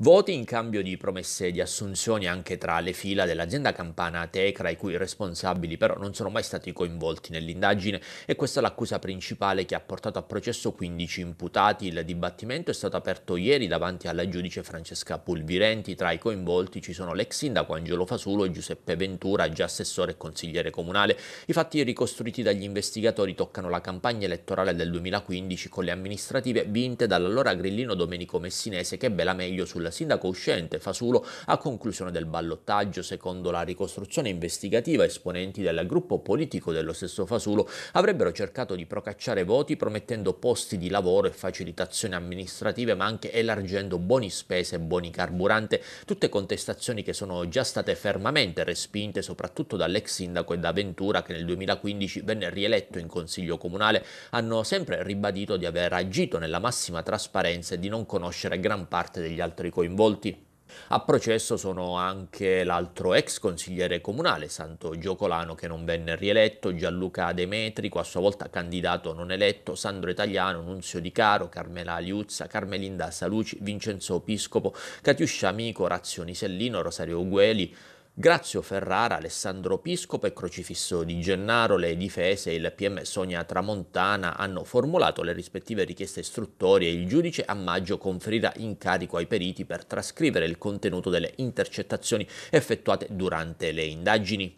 Voti in cambio di promesse di assunzioni anche tra le fila dell'azienda campana Tecra, i cui responsabili però non sono mai stati coinvolti nell'indagine e questa è l'accusa principale che ha portato a processo 15 imputati. Il dibattimento è stato aperto ieri davanti alla giudice Francesca Pulvirenti. Tra i coinvolti ci sono l'ex sindaco Angelo Fasulo e Giuseppe Ventura, già assessore e consigliere comunale. I fatti ricostruiti dagli investigatori toccano la campagna elettorale del 2015 con le amministrative vinte dall'allora grillino Domenico Messinese che bella meglio sulla sindaco uscente Fasulo a conclusione del ballottaggio. Secondo la ricostruzione investigativa, esponenti del gruppo politico dello stesso Fasulo avrebbero cercato di procacciare voti promettendo posti di lavoro e facilitazioni amministrative, ma anche elargendo buoni spese e buoni carburante, tutte contestazioni che sono già state fermamente respinte soprattutto dall'ex sindaco e da Ventura che nel 2015 venne rieletto in consiglio comunale, hanno sempre ribadito di aver agito nella massima trasparenza e di non conoscere gran parte degli altri coinvolti. A processo sono anche l'altro ex consigliere comunale, Santo Giocolano, che non venne rieletto, Gianluca Demetrico, a sua volta candidato non eletto, Sandro Italiano, Nunzio Di Caro, Carmela Liuzza, Carmelinda Saluci, Vincenzo Piscopo, Catiuscia Amico, Razzio Nisellino, Rosario Gueli, Grazio Ferrara, Alessandro Piscopo e Crocifisso Di Gennaro, le difese e il PM Sonia Tramontana hanno formulato le rispettive richieste istruttorie e il giudice a maggio conferirà incarico ai periti per trascrivere il contenuto delle intercettazioni effettuate durante le indagini.